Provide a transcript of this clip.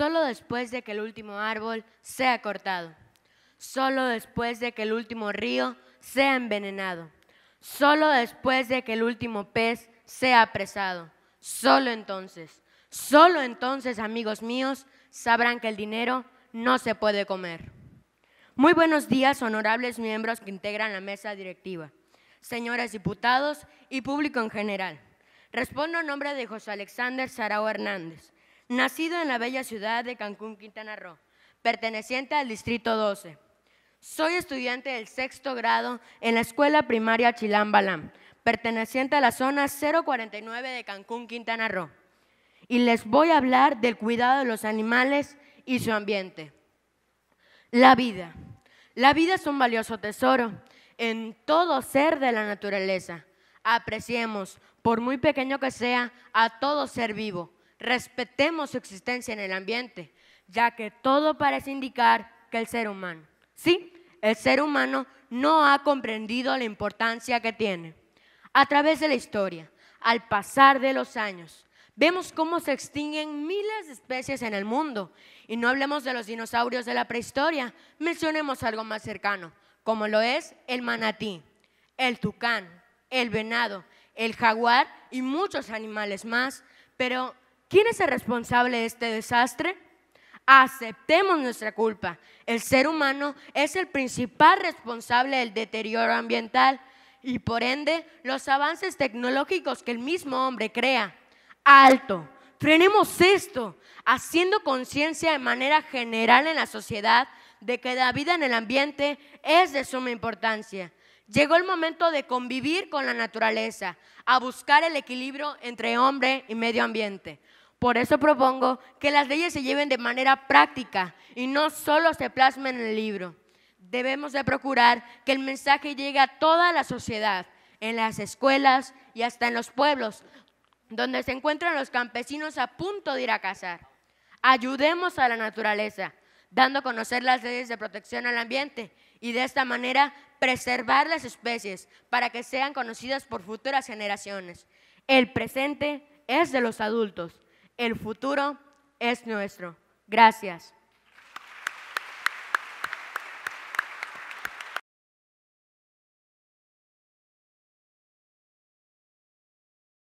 solo después de que el último árbol sea cortado, solo después de que el último río sea envenenado, solo después de que el último pez sea apresado, solo entonces, solo entonces, amigos míos, sabrán que el dinero no se puede comer. Muy buenos días, honorables miembros que integran la mesa directiva, señores diputados y público en general. Respondo en nombre de José Alexander Sarao Hernández, nacido en la bella ciudad de Cancún, Quintana Roo, perteneciente al Distrito 12. Soy estudiante del sexto grado en la Escuela Primaria Chilambalam, perteneciente a la zona 049 de Cancún, Quintana Roo. Y les voy a hablar del cuidado de los animales y su ambiente. La vida. La vida es un valioso tesoro en todo ser de la naturaleza. Apreciemos, por muy pequeño que sea, a todo ser vivo, respetemos su existencia en el ambiente, ya que todo parece indicar que el ser humano, sí, el ser humano no ha comprendido la importancia que tiene. A través de la historia, al pasar de los años, vemos cómo se extinguen miles de especies en el mundo. Y no hablemos de los dinosaurios de la prehistoria, mencionemos algo más cercano, como lo es el manatí, el tucán, el venado, el jaguar y muchos animales más. Pero ¿Quién es el responsable de este desastre? Aceptemos nuestra culpa. El ser humano es el principal responsable del deterioro ambiental y por ende los avances tecnológicos que el mismo hombre crea. Alto, frenemos esto, haciendo conciencia de manera general en la sociedad de que la vida en el ambiente es de suma importancia. Llegó el momento de convivir con la naturaleza, a buscar el equilibrio entre hombre y medio ambiente. Por eso propongo que las leyes se lleven de manera práctica y no solo se plasmen en el libro. Debemos de procurar que el mensaje llegue a toda la sociedad, en las escuelas y hasta en los pueblos, donde se encuentran los campesinos a punto de ir a cazar. Ayudemos a la naturaleza, dando a conocer las leyes de protección al ambiente y de esta manera preservar las especies para que sean conocidas por futuras generaciones. El presente es de los adultos el futuro es nuestro. Gracias.